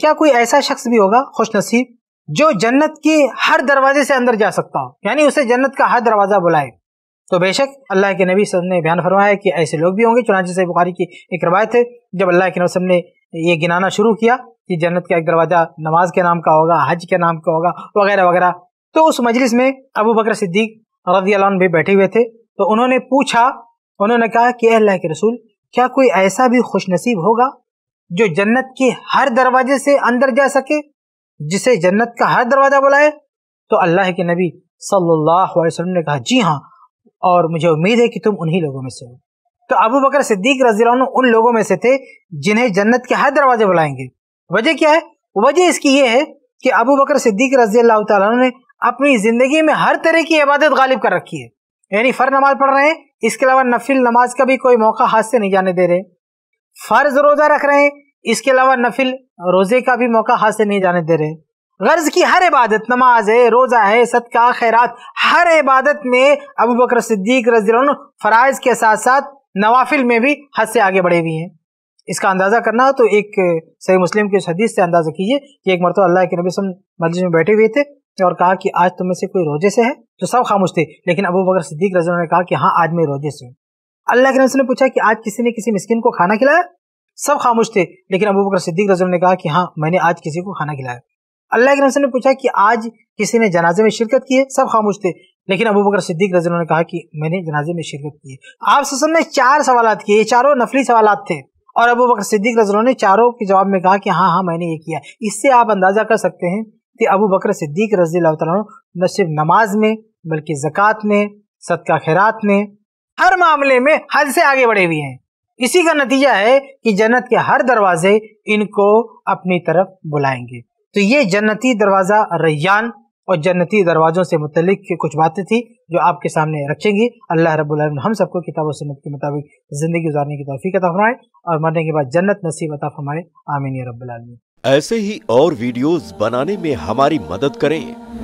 क्या कोई ऐसा शख्स भी होगा खुश नसीब जो जन्नत के हर दरवाजे से अंदर जा सकता हो यानी उसे जन्नत का हर दरवाज़ा बुलाए तो बेशक अल्लाह के नबी सब ने बयान फरमाया कि ऐसे लोग भी होंगे चुनाच से बुखारी की एक रवायत है जब अल्लाह के नबी सब ने ये गिनाना शुरू किया कि जन्नत का एक दरवाज़ा नमाज के नाम का होगा हज के नाम का होगा वगैरह वगैरह तो उस मजलिस में अबू बकर सिद्दीक रजी भी बैठे हुए थे तो उन्होंने पूछा उन्होंने कहा कि अल्लाह के रसूल क्या कोई ऐसा भी खुशनसीब होगा जो जन्नत के हर दरवाजे से अंदर जा सके जिसे जन्नत का हर दरवाज़ा बुलाए तो अल्लाह के नबी सल्लल्लाहु अलैहि वसल्लम ने कहा जी हाँ और मुझे उम्मीद है कि तुम उन्हीं लोगों में से हो तो अबू बकर सिद्दीक रजी उन लोगों में से थे जिन्हें जन्नत के हर दरवाजे बुलाएंगे वजह क्या है वजह इसकी ये है कि अबू बकर सिद्दीक रजी अल्लाह ने अपनी ज़िंदगी में हर तरह की इबादत गालिब कर रखी है यानी फ़र नमाज पढ़ रहे हैं इसके अलावा नफिल नमाज का भी कोई मौका हाथ से नहीं जाने दे रहे फर्ज रोजा रख रहे हैं इसके अलावा नफिल रोजे का भी मौका हाथ से नहीं जाने दे रहे गर्ज की हर इबादत नमाज है रोजा है सदका खैरात हर इबादत में अबू बकर सिद्दीक फराइज के साथ साथ नवाफिल में भी हद से आगे बढ़े हुए हैं इसका अंदाज़ा करना हो तो एक सही मुस्लिम के हदीस से अंदाज़ा कीजिए कि एक मरतब अल्लाह के नबी मस्जिद में बैठे हुए थे और कहा कि आज तुम्हें तो से कोई रोजे से है तो सब खामोश थे लेकिन अबू बकर सिद्दीक रजी ने कहा कि हाँ आज मैं रोजे से हूँ अल्लाह के रसूल ने पूछा कि आज किसी ने किसी मिस्किन को खाना खिलाया सब खामोश थे लेकिन अबू बकर सिद्दीक रजल ने कहा कि हाँ मैंने आज किसी को खाना खिलाया अल्लाह के रसूल ने पूछा कि आज किसी ने जनाजे में शिरकत की है सब खामोश थे लेकिन अबू बकर सिद्दीक रजल ने कहा कि मैंने जनाजे में शिरकत की है आप ससन ने चार सवाल किए ये चारों नफली सवाल थे और अबू बकर सिद्दीक रजल ने चारों के जवाब में कहा कि हाँ हाँ मैंने ये किया इससे आप अंदाज़ा कर सकते हैं कि अबू बकर सिद्दीक रजी न सिर्फ नमाज में बल्कि जक़ात में सदका खैरात में हर मामले में हद से आगे बढ़े हुए हैं इसी का नतीजा है कि जन्नत के हर दरवाजे इनको अपनी तरफ बुलाएंगे तो ये जन्नती दरवाज़ा रैयान और जन्नती दरवाज़ों से मुतलिक कुछ बातें थी जो आपके सामने रखेंगी अल्लाह रब्बुल हम सबको किताब और सुन्नत के मुताबिक ज़िंदगी गुजारने की तोफ़ी अता फरमाए और मरने के बाद जन्नत नसीब अता फरमाए आमीन रब्बुल ऐसे ही और वीडियोस बनाने में हमारी मदद करें